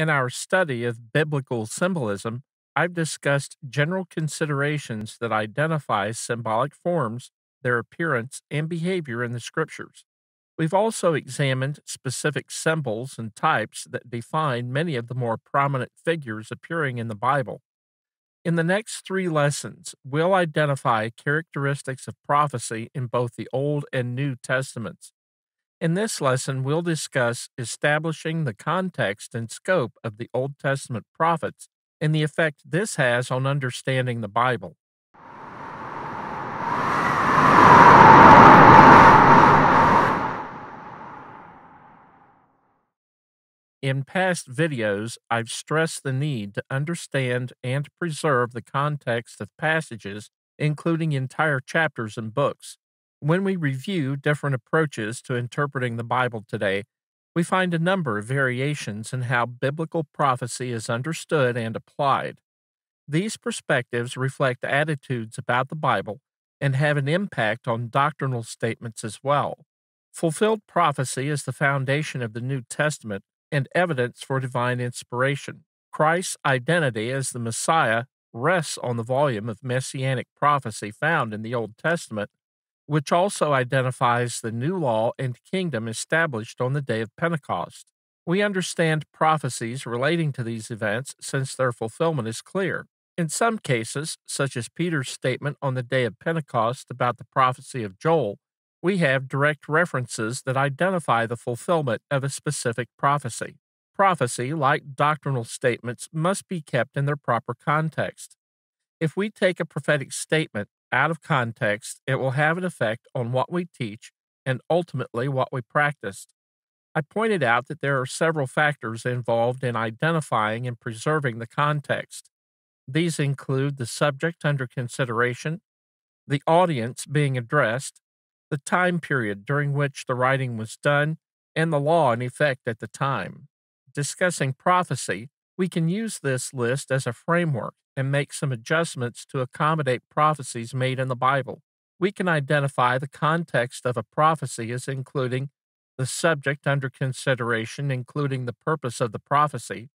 In our study of biblical symbolism, I've discussed general considerations that identify symbolic forms, their appearance, and behavior in the scriptures. We've also examined specific symbols and types that define many of the more prominent figures appearing in the Bible. In the next three lessons, we'll identify characteristics of prophecy in both the Old and New Testaments in this lesson, we'll discuss establishing the context and scope of the Old Testament prophets and the effect this has on understanding the Bible. In past videos, I've stressed the need to understand and preserve the context of passages, including entire chapters and books. When we review different approaches to interpreting the Bible today, we find a number of variations in how biblical prophecy is understood and applied. These perspectives reflect attitudes about the Bible and have an impact on doctrinal statements as well. Fulfilled prophecy is the foundation of the New Testament and evidence for divine inspiration. Christ's identity as the Messiah rests on the volume of messianic prophecy found in the Old Testament which also identifies the new law and kingdom established on the day of Pentecost. We understand prophecies relating to these events since their fulfillment is clear. In some cases, such as Peter's statement on the day of Pentecost about the prophecy of Joel, we have direct references that identify the fulfillment of a specific prophecy. Prophecy, like doctrinal statements, must be kept in their proper context. If we take a prophetic statement out of context, it will have an effect on what we teach and ultimately what we practice. I pointed out that there are several factors involved in identifying and preserving the context. These include the subject under consideration, the audience being addressed, the time period during which the writing was done, and the law in effect at the time. Discussing prophecy, we can use this list as a framework and make some adjustments to accommodate prophecies made in the Bible. We can identify the context of a prophecy as including the subject under consideration, including the purpose of the prophecy,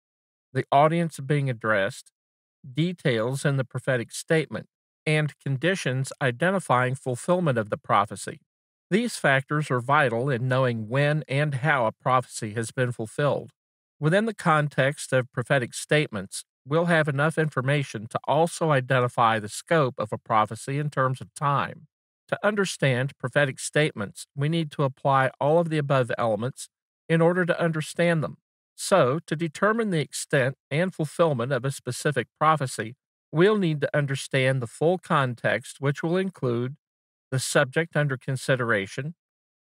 the audience being addressed, details in the prophetic statement, and conditions identifying fulfillment of the prophecy. These factors are vital in knowing when and how a prophecy has been fulfilled. Within the context of prophetic statements, we'll have enough information to also identify the scope of a prophecy in terms of time. To understand prophetic statements, we need to apply all of the above elements in order to understand them. So, to determine the extent and fulfillment of a specific prophecy, we'll need to understand the full context, which will include the subject under consideration,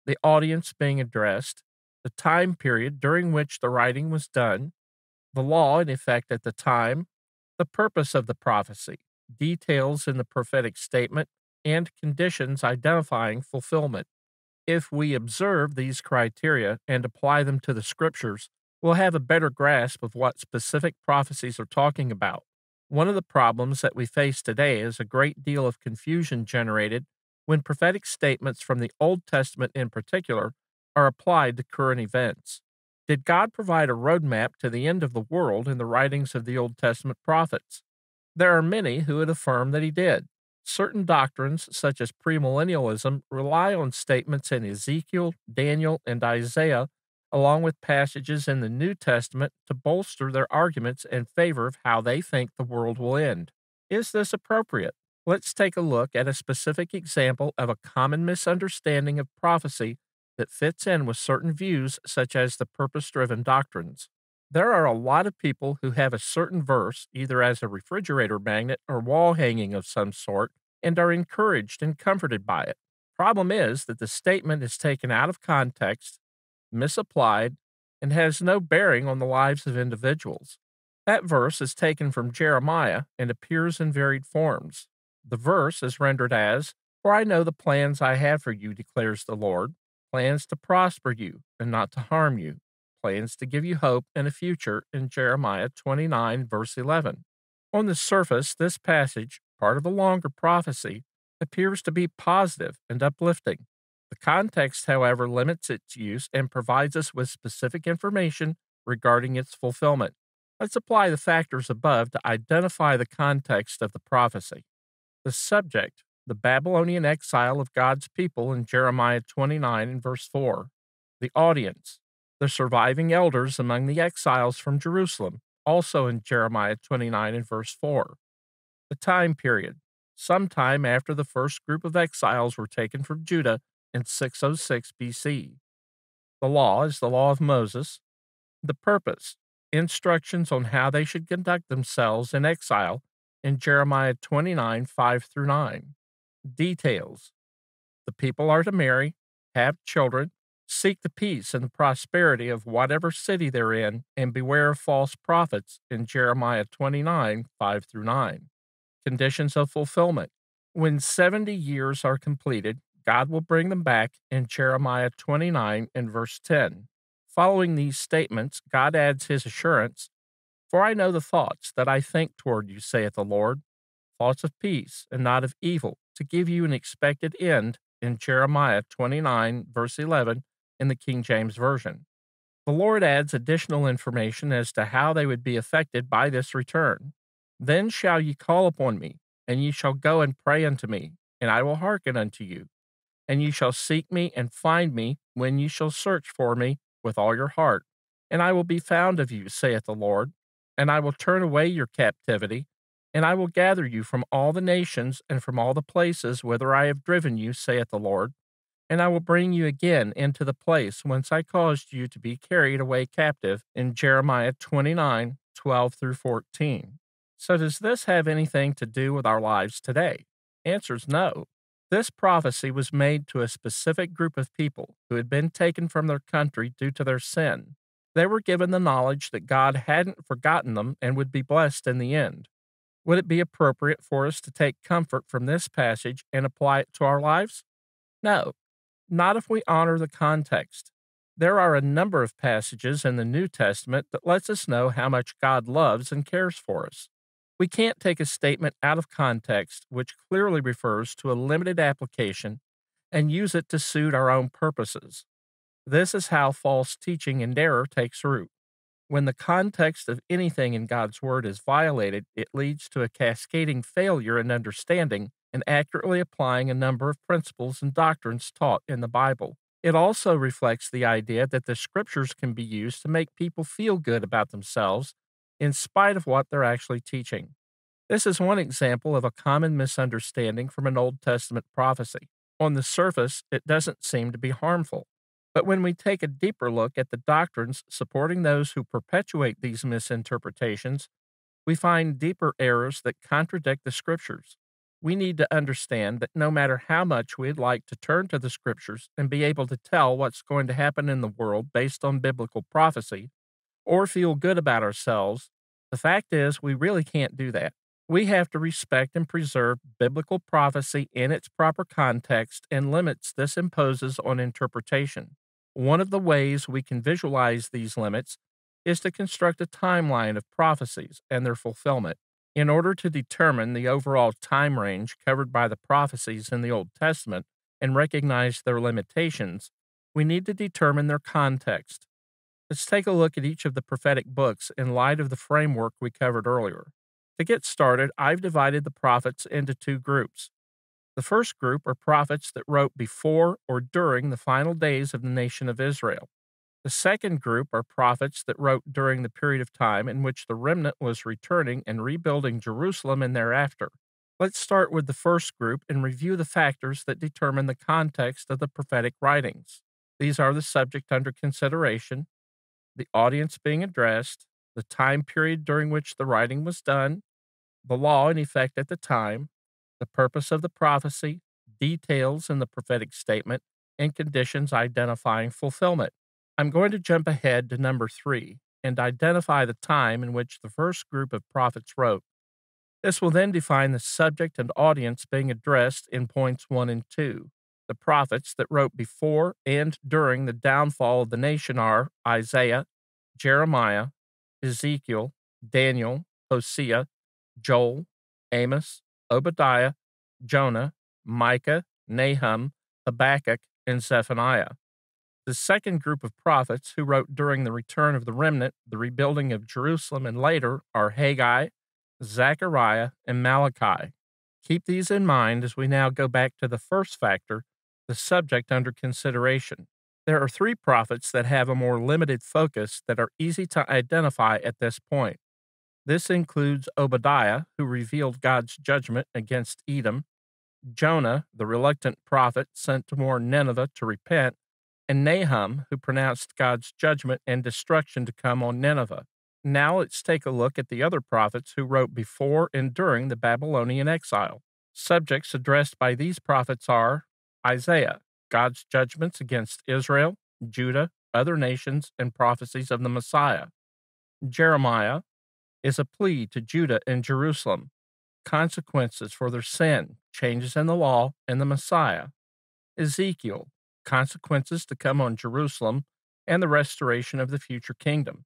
the audience being addressed, the time period during which the writing was done, the law in effect at the time, the purpose of the prophecy, details in the prophetic statement, and conditions identifying fulfillment. If we observe these criteria and apply them to the scriptures, we'll have a better grasp of what specific prophecies are talking about. One of the problems that we face today is a great deal of confusion generated when prophetic statements from the Old Testament in particular are applied to current events. Did God provide a roadmap to the end of the world in the writings of the Old Testament prophets? There are many who would affirm that he did. Certain doctrines, such as premillennialism, rely on statements in Ezekiel, Daniel, and Isaiah, along with passages in the New Testament, to bolster their arguments in favor of how they think the world will end. Is this appropriate? Let's take a look at a specific example of a common misunderstanding of prophecy that fits in with certain views, such as the purpose driven doctrines. There are a lot of people who have a certain verse, either as a refrigerator magnet or wall hanging of some sort, and are encouraged and comforted by it. Problem is that the statement is taken out of context, misapplied, and has no bearing on the lives of individuals. That verse is taken from Jeremiah and appears in varied forms. The verse is rendered as, For I know the plans I have for you, declares the Lord plans to prosper you and not to harm you, plans to give you hope and a future in Jeremiah 29, verse 11. On the surface, this passage, part of a longer prophecy, appears to be positive and uplifting. The context, however, limits its use and provides us with specific information regarding its fulfillment. Let's apply the factors above to identify the context of the prophecy. The subject, the Babylonian exile of God's people in Jeremiah 29 and verse 4, the audience, the surviving elders among the exiles from Jerusalem, also in Jeremiah 29 and verse 4, the time period, sometime after the first group of exiles were taken from Judah in 606 BC. The law is the law of Moses. The purpose, instructions on how they should conduct themselves in exile in Jeremiah 29 5 through 9 details. The people are to marry, have children, seek the peace and the prosperity of whatever city they're in, and beware of false prophets in Jeremiah 29 5 through 9. Conditions of fulfillment. When 70 years are completed, God will bring them back in Jeremiah 29 and verse 10. Following these statements, God adds his assurance For I know the thoughts that I think toward you, saith the Lord, thoughts of peace and not of evil, to give you an expected end in Jeremiah 29, verse 11, in the King James Version. The Lord adds additional information as to how they would be affected by this return. Then shall ye call upon me, and ye shall go and pray unto me, and I will hearken unto you. And ye shall seek me and find me when ye shall search for me with all your heart. And I will be found of you, saith the Lord, and I will turn away your captivity and I will gather you from all the nations and from all the places whither I have driven you, saith the Lord, and I will bring you again into the place whence I caused you to be carried away captive in Jeremiah 29 12 through 14. So, does this have anything to do with our lives today? Answers no. This prophecy was made to a specific group of people who had been taken from their country due to their sin. They were given the knowledge that God hadn't forgotten them and would be blessed in the end would it be appropriate for us to take comfort from this passage and apply it to our lives? No, not if we honor the context. There are a number of passages in the New Testament that lets us know how much God loves and cares for us. We can't take a statement out of context which clearly refers to a limited application and use it to suit our own purposes. This is how false teaching and error takes root. When the context of anything in God's Word is violated, it leads to a cascading failure in understanding and accurately applying a number of principles and doctrines taught in the Bible. It also reflects the idea that the scriptures can be used to make people feel good about themselves in spite of what they're actually teaching. This is one example of a common misunderstanding from an Old Testament prophecy. On the surface, it doesn't seem to be harmful. But when we take a deeper look at the doctrines supporting those who perpetuate these misinterpretations, we find deeper errors that contradict the Scriptures. We need to understand that no matter how much we'd like to turn to the Scriptures and be able to tell what's going to happen in the world based on biblical prophecy, or feel good about ourselves, the fact is we really can't do that. We have to respect and preserve biblical prophecy in its proper context and limits this imposes on interpretation. One of the ways we can visualize these limits is to construct a timeline of prophecies and their fulfillment. In order to determine the overall time range covered by the prophecies in the Old Testament and recognize their limitations, we need to determine their context. Let's take a look at each of the prophetic books in light of the framework we covered earlier. To get started, I've divided the prophets into two groups the first group are prophets that wrote before or during the final days of the nation of Israel. The second group are prophets that wrote during the period of time in which the remnant was returning and rebuilding Jerusalem and thereafter. Let's start with the first group and review the factors that determine the context of the prophetic writings. These are the subject under consideration, the audience being addressed, the time period during which the writing was done, the law in effect at the time, the purpose of the prophecy, details in the prophetic statement, and conditions identifying fulfillment. I'm going to jump ahead to number three and identify the time in which the first group of prophets wrote. This will then define the subject and audience being addressed in points one and two. The prophets that wrote before and during the downfall of the nation are Isaiah, Jeremiah, Ezekiel, Daniel, Hosea, Joel, Amos, Obadiah, Jonah, Micah, Nahum, Habakkuk, and Zephaniah. The second group of prophets who wrote during the return of the remnant, the rebuilding of Jerusalem, and later are Haggai, Zechariah, and Malachi. Keep these in mind as we now go back to the first factor, the subject under consideration. There are three prophets that have a more limited focus that are easy to identify at this point. This includes Obadiah, who revealed God's judgment against Edom, Jonah, the reluctant prophet sent to warn Nineveh to repent, and Nahum, who pronounced God's judgment and destruction to come on Nineveh. Now let's take a look at the other prophets who wrote before and during the Babylonian exile. Subjects addressed by these prophets are Isaiah, God's judgments against Israel, Judah, other nations, and prophecies of the Messiah, Jeremiah, is a plea to Judah and Jerusalem, consequences for their sin, changes in the law, and the Messiah. Ezekiel, consequences to come on Jerusalem and the restoration of the future kingdom.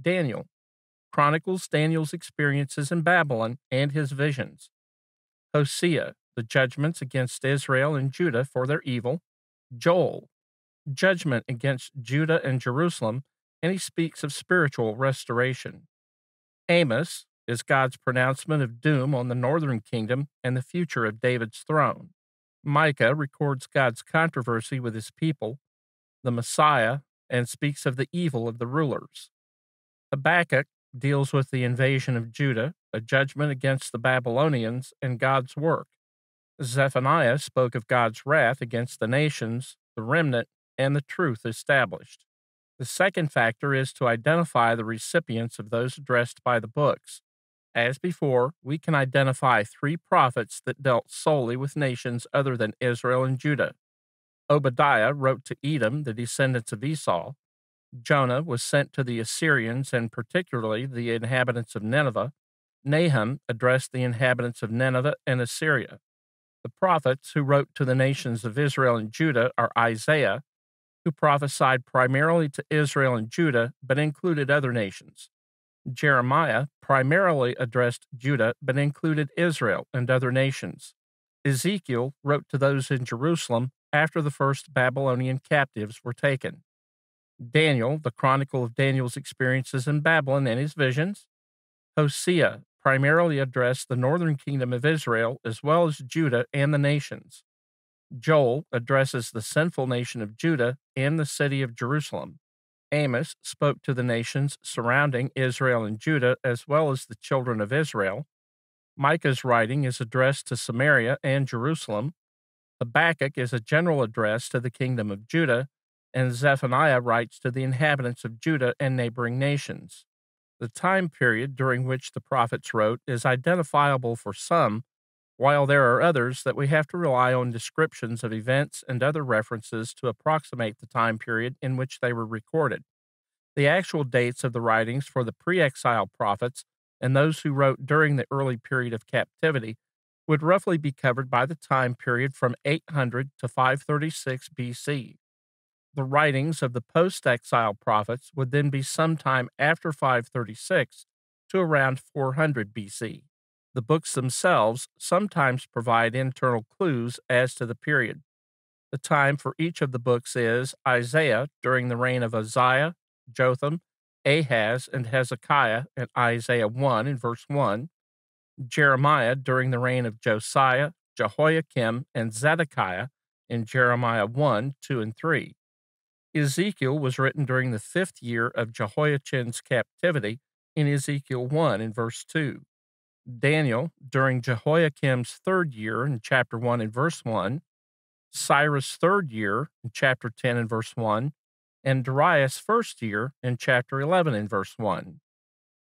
Daniel, chronicles Daniel's experiences in Babylon and his visions. Hosea, the judgments against Israel and Judah for their evil. Joel, judgment against Judah and Jerusalem, and he speaks of spiritual restoration. Amos is God's pronouncement of doom on the northern kingdom and the future of David's throne. Micah records God's controversy with his people, the Messiah, and speaks of the evil of the rulers. Habakkuk deals with the invasion of Judah, a judgment against the Babylonians, and God's work. Zephaniah spoke of God's wrath against the nations, the remnant, and the truth established. The second factor is to identify the recipients of those addressed by the books. As before, we can identify three prophets that dealt solely with nations other than Israel and Judah. Obadiah wrote to Edom, the descendants of Esau. Jonah was sent to the Assyrians and particularly the inhabitants of Nineveh. Nahum addressed the inhabitants of Nineveh and Assyria. The prophets who wrote to the nations of Israel and Judah are Isaiah, who prophesied primarily to Israel and Judah, but included other nations. Jeremiah primarily addressed Judah, but included Israel and other nations. Ezekiel wrote to those in Jerusalem after the first Babylonian captives were taken. Daniel, the chronicle of Daniel's experiences in Babylon and his visions. Hosea primarily addressed the northern kingdom of Israel as well as Judah and the nations. Joel addresses the sinful nation of Judah and the city of Jerusalem. Amos spoke to the nations surrounding Israel and Judah, as well as the children of Israel. Micah's writing is addressed to Samaria and Jerusalem. Habakkuk is a general address to the kingdom of Judah, and Zephaniah writes to the inhabitants of Judah and neighboring nations. The time period during which the prophets wrote is identifiable for some while there are others that we have to rely on descriptions of events and other references to approximate the time period in which they were recorded. The actual dates of the writings for the pre exile prophets and those who wrote during the early period of captivity would roughly be covered by the time period from 800 to 536 BC. The writings of the post exile prophets would then be sometime after 536 to around 400 BC. The books themselves sometimes provide internal clues as to the period. The time for each of the books is Isaiah during the reign of Uzziah, Jotham, Ahaz, and Hezekiah in Isaiah 1 in verse 1, Jeremiah during the reign of Josiah, Jehoiakim, and Zedekiah in Jeremiah 1, 2, and 3. Ezekiel was written during the fifth year of Jehoiachin's captivity in Ezekiel 1 in verse 2. Daniel during Jehoiakim's third year in chapter 1 and verse 1, Cyrus' third year in chapter 10 and verse 1, and Darius' first year in chapter 11 and verse 1.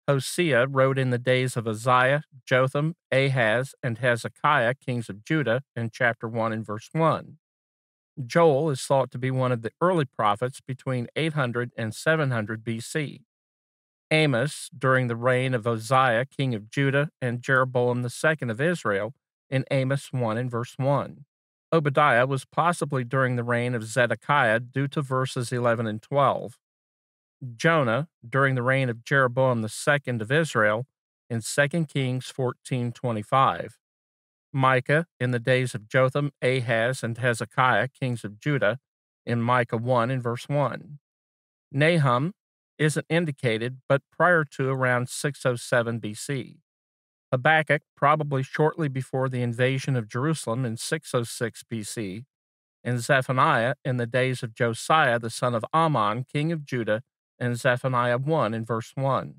Hosea wrote in the days of Uzziah, Jotham, Ahaz, and Hezekiah, kings of Judah, in chapter 1 and verse 1. Joel is thought to be one of the early prophets between 800 and 700 BC. Amos during the reign of Uzziah, king of Judah, and Jeroboam II of Israel in Amos 1 and verse 1. Obadiah was possibly during the reign of Zedekiah due to verses 11 and 12. Jonah during the reign of Jeroboam II of Israel in 2 Kings 14:25. Micah in the days of Jotham, Ahaz, and Hezekiah, kings of Judah, in Micah 1 and verse 1. Nahum isn't indicated but prior to around 607 BC. Habakkuk, probably shortly before the invasion of Jerusalem in 606 BC, and Zephaniah in the days of Josiah the son of Ammon, king of Judah, in Zephaniah 1 in verse 1.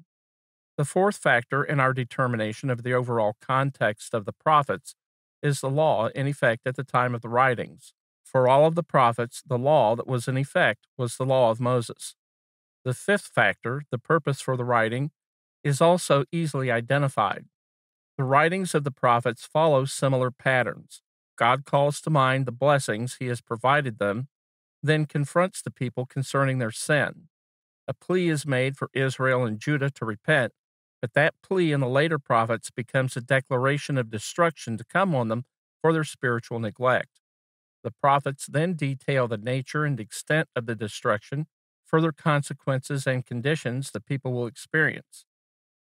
The fourth factor in our determination of the overall context of the prophets is the law in effect at the time of the writings. For all of the prophets, the law that was in effect was the law of Moses. The fifth factor, the purpose for the writing, is also easily identified. The writings of the prophets follow similar patterns. God calls to mind the blessings he has provided them, then confronts the people concerning their sin. A plea is made for Israel and Judah to repent, but that plea in the later prophets becomes a declaration of destruction to come on them for their spiritual neglect. The prophets then detail the nature and extent of the destruction further consequences and conditions the people will experience.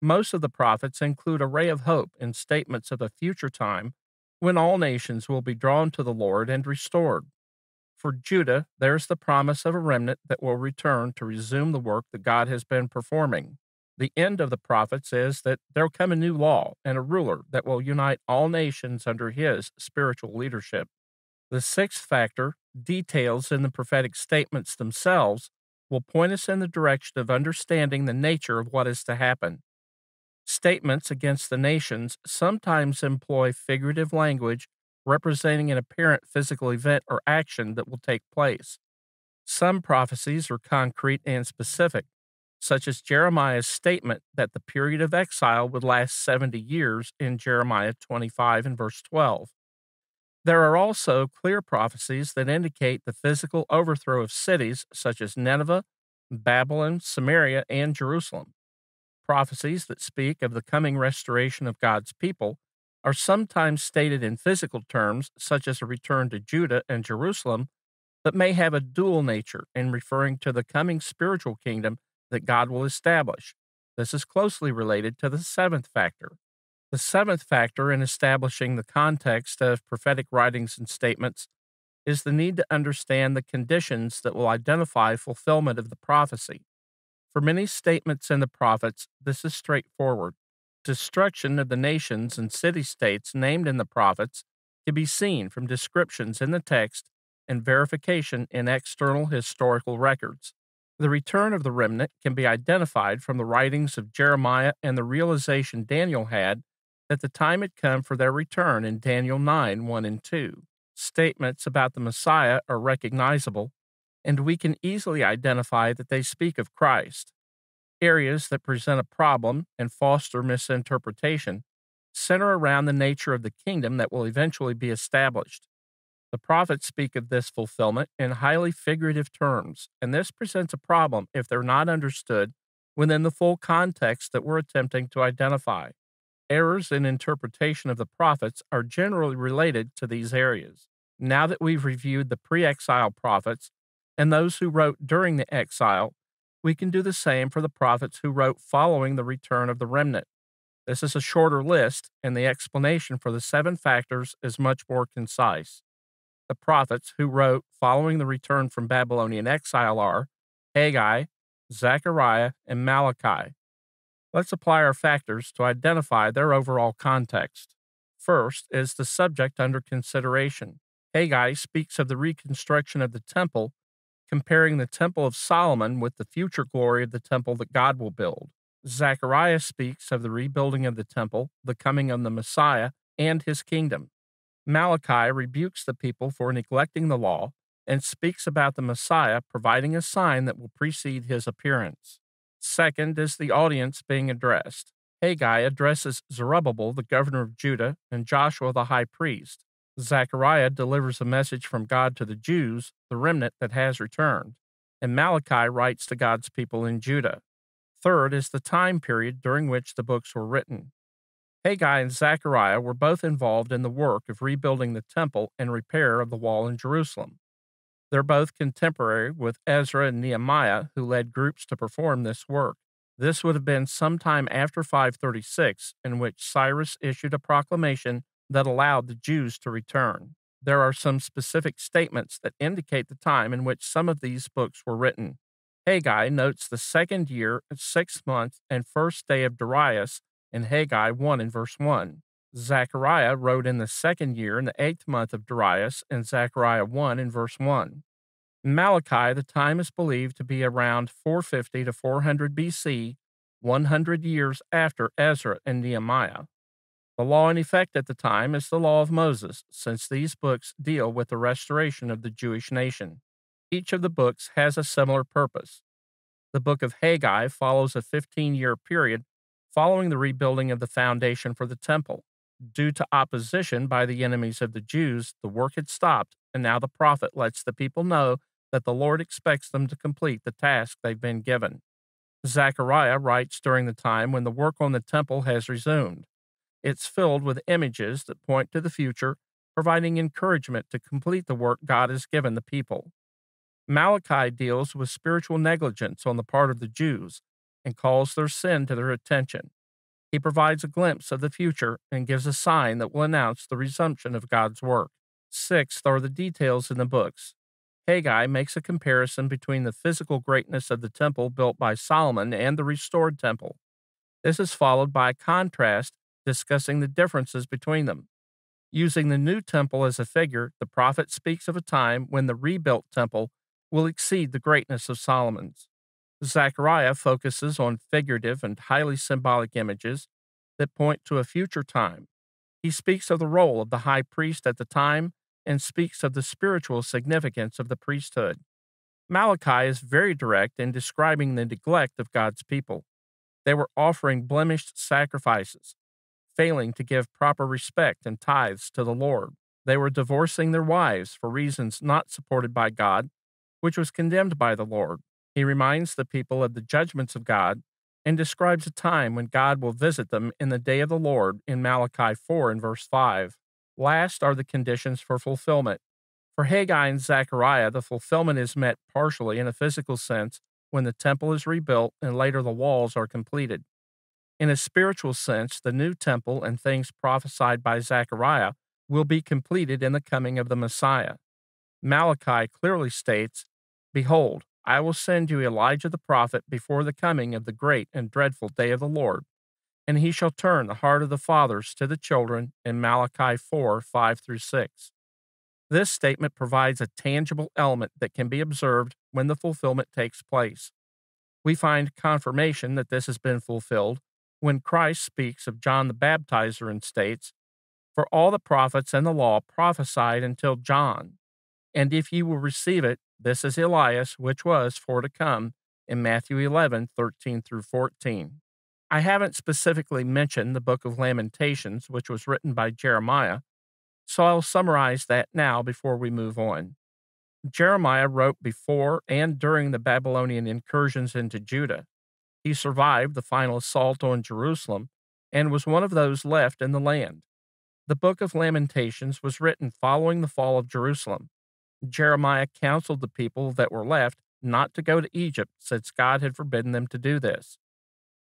Most of the prophets include a ray of hope in statements of a future time when all nations will be drawn to the Lord and restored. For Judah, there is the promise of a remnant that will return to resume the work that God has been performing. The end of the prophets is that there'll come a new law and a ruler that will unite all nations under his spiritual leadership. The sixth factor, details in the prophetic statements themselves, will point us in the direction of understanding the nature of what is to happen. Statements against the nations sometimes employ figurative language representing an apparent physical event or action that will take place. Some prophecies are concrete and specific, such as Jeremiah's statement that the period of exile would last 70 years in Jeremiah 25 and verse 12. There are also clear prophecies that indicate the physical overthrow of cities such as Nineveh, Babylon, Samaria, and Jerusalem. Prophecies that speak of the coming restoration of God's people are sometimes stated in physical terms, such as a return to Judah and Jerusalem, but may have a dual nature in referring to the coming spiritual kingdom that God will establish. This is closely related to the seventh factor. The seventh factor in establishing the context of prophetic writings and statements is the need to understand the conditions that will identify fulfillment of the prophecy. For many statements in the prophets, this is straightforward. Destruction of the nations and city states named in the prophets can be seen from descriptions in the text and verification in external historical records. The return of the remnant can be identified from the writings of Jeremiah and the realization Daniel had that the time had come for their return in Daniel 9 1 and 2. Statements about the Messiah are recognizable, and we can easily identify that they speak of Christ. Areas that present a problem and foster misinterpretation center around the nature of the kingdom that will eventually be established. The prophets speak of this fulfillment in highly figurative terms, and this presents a problem if they're not understood within the full context that we're attempting to identify errors in interpretation of the prophets are generally related to these areas. Now that we've reviewed the pre exile prophets and those who wrote during the exile, we can do the same for the prophets who wrote following the return of the remnant. This is a shorter list, and the explanation for the seven factors is much more concise. The prophets who wrote following the return from Babylonian exile are Haggai, Zechariah, and Malachi. Let's apply our factors to identify their overall context. First is the subject under consideration. Haggai speaks of the reconstruction of the temple, comparing the temple of Solomon with the future glory of the temple that God will build. Zechariah speaks of the rebuilding of the temple, the coming of the Messiah, and his kingdom. Malachi rebukes the people for neglecting the law and speaks about the Messiah providing a sign that will precede his appearance. Second is the audience being addressed. Haggai addresses Zerubbabel, the governor of Judah, and Joshua, the high priest. Zechariah delivers a message from God to the Jews, the remnant that has returned. And Malachi writes to God's people in Judah. Third is the time period during which the books were written. Haggai and Zechariah were both involved in the work of rebuilding the temple and repair of the wall in Jerusalem. They're both contemporary with Ezra and Nehemiah, who led groups to perform this work. This would have been sometime after 536, in which Cyrus issued a proclamation that allowed the Jews to return. There are some specific statements that indicate the time in which some of these books were written. Haggai notes the second year, sixth month, and first day of Darius in Haggai 1 and verse 1. Zechariah wrote in the second year, in the eighth month of Darius, in Zechariah 1 in verse 1. In Malachi, the time is believed to be around 450 to 400 BC, 100 years after Ezra and Nehemiah. The law in effect at the time is the Law of Moses, since these books deal with the restoration of the Jewish nation. Each of the books has a similar purpose. The book of Haggai follows a 15 year period following the rebuilding of the foundation for the temple due to opposition by the enemies of the Jews, the work had stopped, and now the prophet lets the people know that the Lord expects them to complete the task they've been given. Zechariah writes during the time when the work on the temple has resumed. It's filled with images that point to the future, providing encouragement to complete the work God has given the people. Malachi deals with spiritual negligence on the part of the Jews and calls their sin to their attention he provides a glimpse of the future and gives a sign that will announce the resumption of God's work. Sixth are the details in the books. Haggai makes a comparison between the physical greatness of the temple built by Solomon and the restored temple. This is followed by a contrast discussing the differences between them. Using the new temple as a figure, the prophet speaks of a time when the rebuilt temple will exceed the greatness of Solomon's. Zechariah focuses on figurative and highly symbolic images that point to a future time. He speaks of the role of the high priest at the time and speaks of the spiritual significance of the priesthood. Malachi is very direct in describing the neglect of God's people. They were offering blemished sacrifices, failing to give proper respect and tithes to the Lord. They were divorcing their wives for reasons not supported by God, which was condemned by the Lord. He reminds the people of the judgments of God and describes a time when God will visit them in the day of the Lord in Malachi 4 and verse 5. Last are the conditions for fulfillment. For Haggai and Zechariah, the fulfillment is met partially in a physical sense when the temple is rebuilt and later the walls are completed. In a spiritual sense, the new temple and things prophesied by Zechariah will be completed in the coming of the Messiah. Malachi clearly states, Behold, I will send you Elijah the prophet before the coming of the great and dreadful day of the Lord, and he shall turn the heart of the fathers to the children in Malachi 4 5 through 6. This statement provides a tangible element that can be observed when the fulfillment takes place. We find confirmation that this has been fulfilled when Christ speaks of John the Baptizer and states, For all the prophets and the law prophesied until John, and if ye will receive it, this is Elias, which was for to come in Matthew 11, 13 through 14. I haven't specifically mentioned the book of Lamentations, which was written by Jeremiah, so I'll summarize that now before we move on. Jeremiah wrote before and during the Babylonian incursions into Judah. He survived the final assault on Jerusalem and was one of those left in the land. The book of Lamentations was written following the fall of Jerusalem, Jeremiah counseled the people that were left not to go to Egypt, since God had forbidden them to do this.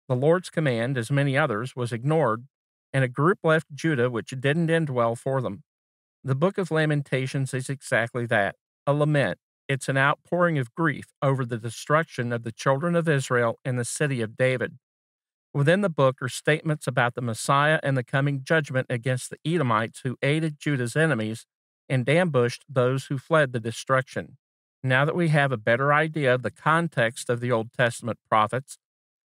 The Lord's command, as many others, was ignored, and a group left Judah which didn't end well for them. The book of Lamentations is exactly that a lament. It's an outpouring of grief over the destruction of the children of Israel and the city of David. Within the book are statements about the Messiah and the coming judgment against the Edomites who aided Judah's enemies and ambushed those who fled the destruction. Now that we have a better idea of the context of the Old Testament prophets,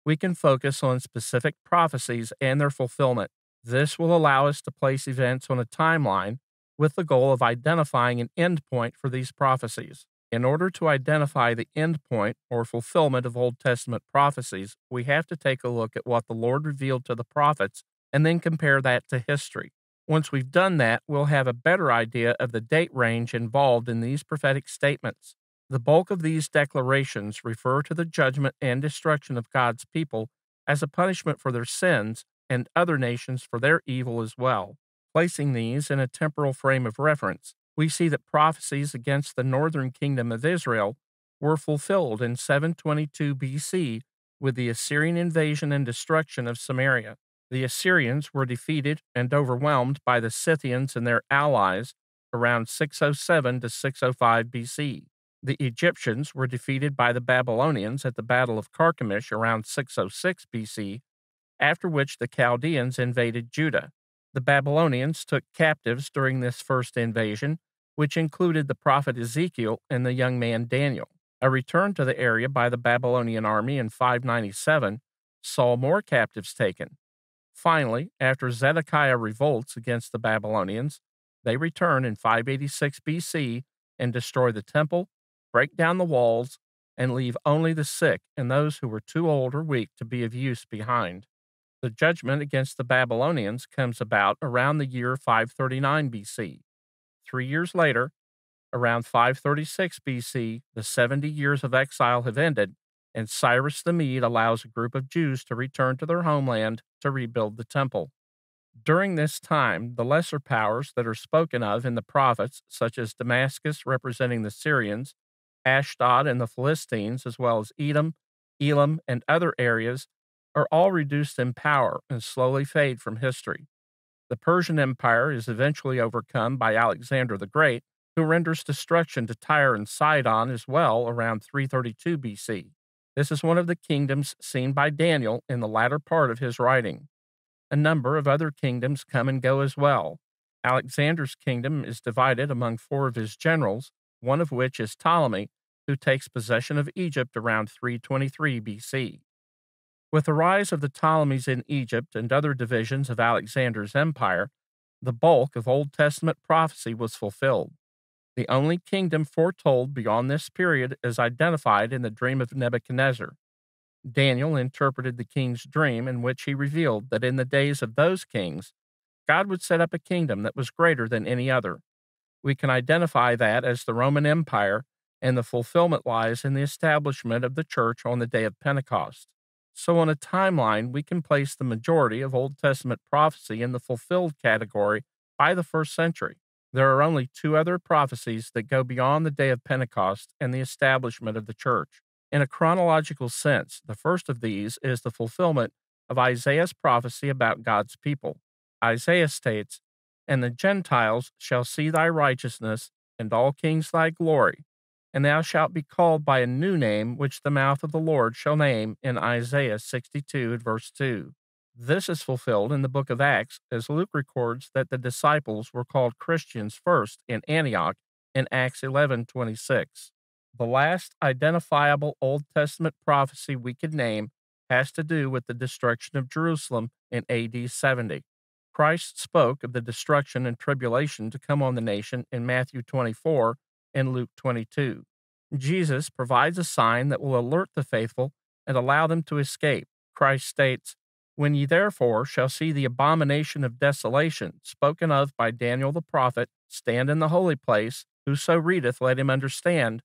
we can focus on specific prophecies and their fulfillment. This will allow us to place events on a timeline with the goal of identifying an endpoint for these prophecies. In order to identify the endpoint or fulfillment of Old Testament prophecies, we have to take a look at what the Lord revealed to the prophets and then compare that to history. Once we've done that, we'll have a better idea of the date range involved in these prophetic statements. The bulk of these declarations refer to the judgment and destruction of God's people as a punishment for their sins and other nations for their evil as well. Placing these in a temporal frame of reference, we see that prophecies against the northern kingdom of Israel were fulfilled in 722 BC with the Assyrian invasion and destruction of Samaria the Assyrians were defeated and overwhelmed by the Scythians and their allies around 607 to 605 BC. The Egyptians were defeated by the Babylonians at the Battle of Carchemish around 606 BC, after which the Chaldeans invaded Judah. The Babylonians took captives during this first invasion, which included the prophet Ezekiel and the young man Daniel. A return to the area by the Babylonian army in 597 saw more captives taken, Finally, after Zedekiah revolts against the Babylonians, they return in 586 BC and destroy the temple, break down the walls, and leave only the sick and those who were too old or weak to be of use behind. The judgment against the Babylonians comes about around the year 539 BC. Three years later, around 536 BC, the 70 years of exile have ended, and Cyrus the Mede allows a group of Jews to return to their homeland to rebuild the temple. During this time, the lesser powers that are spoken of in the prophets, such as Damascus representing the Syrians, Ashdod and the Philistines, as well as Edom, Elam, and other areas, are all reduced in power and slowly fade from history. The Persian Empire is eventually overcome by Alexander the Great, who renders destruction to Tyre and Sidon as well around 332 BC. This is one of the kingdoms seen by Daniel in the latter part of his writing. A number of other kingdoms come and go as well. Alexander's kingdom is divided among four of his generals, one of which is Ptolemy, who takes possession of Egypt around 323 BC. With the rise of the Ptolemies in Egypt and other divisions of Alexander's empire, the bulk of Old Testament prophecy was fulfilled. The only kingdom foretold beyond this period is identified in the dream of Nebuchadnezzar. Daniel interpreted the king's dream, in which he revealed that in the days of those kings, God would set up a kingdom that was greater than any other. We can identify that as the Roman Empire, and the fulfillment lies in the establishment of the church on the day of Pentecost. So, on a timeline, we can place the majority of Old Testament prophecy in the fulfilled category by the first century. There are only two other prophecies that go beyond the day of Pentecost and the establishment of the church. In a chronological sense, the first of these is the fulfillment of Isaiah's prophecy about God's people. Isaiah states, And the Gentiles shall see thy righteousness, and all kings thy glory, and thou shalt be called by a new name which the mouth of the Lord shall name in Isaiah 62 verse 2. This is fulfilled in the book of Acts, as Luke records that the disciples were called Christians first in Antioch in Acts 11 26. The last identifiable Old Testament prophecy we could name has to do with the destruction of Jerusalem in AD 70. Christ spoke of the destruction and tribulation to come on the nation in Matthew 24 and Luke 22. Jesus provides a sign that will alert the faithful and allow them to escape. Christ states, when ye therefore shall see the abomination of desolation spoken of by Daniel the prophet stand in the holy place, whoso readeth, let him understand.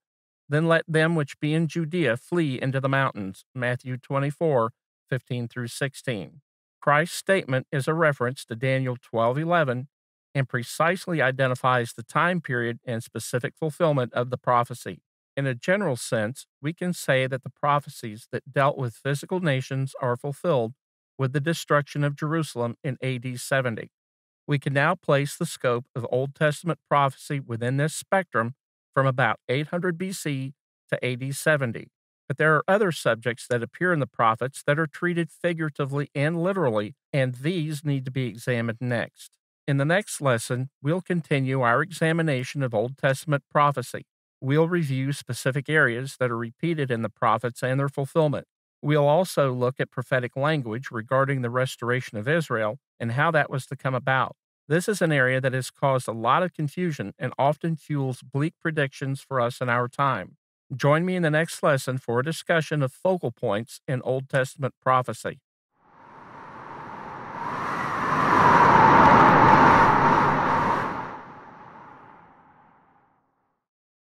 Then let them which be in Judea flee into the mountains. Matthew 24, 15 through 16. Christ's statement is a reference to Daniel 12, 11, and precisely identifies the time period and specific fulfillment of the prophecy. In a general sense, we can say that the prophecies that dealt with physical nations are fulfilled with the destruction of Jerusalem in AD 70. We can now place the scope of Old Testament prophecy within this spectrum from about 800 BC to AD 70. But there are other subjects that appear in the prophets that are treated figuratively and literally, and these need to be examined next. In the next lesson, we'll continue our examination of Old Testament prophecy. We'll review specific areas that are repeated in the prophets and their fulfillment. We'll also look at prophetic language regarding the restoration of Israel and how that was to come about. This is an area that has caused a lot of confusion and often fuels bleak predictions for us in our time. Join me in the next lesson for a discussion of focal points in Old Testament prophecy.